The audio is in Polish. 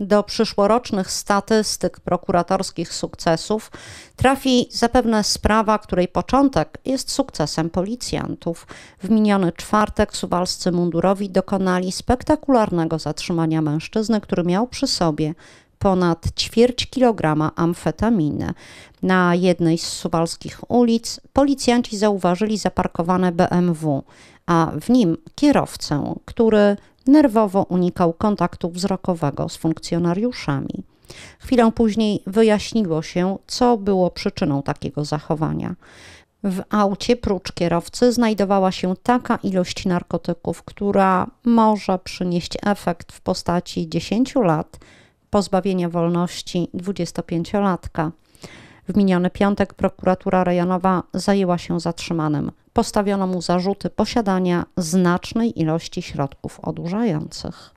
do przyszłorocznych statystyk prokuratorskich sukcesów trafi zapewne sprawa, której początek jest sukcesem policjantów. W miniony czwartek suwalscy mundurowi dokonali spektakularnego zatrzymania mężczyzny, który miał przy sobie ponad ćwierć kilograma amfetaminy. Na jednej z suwalskich ulic policjanci zauważyli zaparkowane BMW, a w nim kierowcę, który nerwowo unikał kontaktu wzrokowego z funkcjonariuszami. Chwilę później wyjaśniło się, co było przyczyną takiego zachowania. W aucie prócz kierowcy znajdowała się taka ilość narkotyków, która może przynieść efekt w postaci 10 lat pozbawienia wolności 25-latka. W miniony piątek prokuratura rejonowa zajęła się zatrzymanym. Postawiono mu zarzuty posiadania znacznej ilości środków odurzających.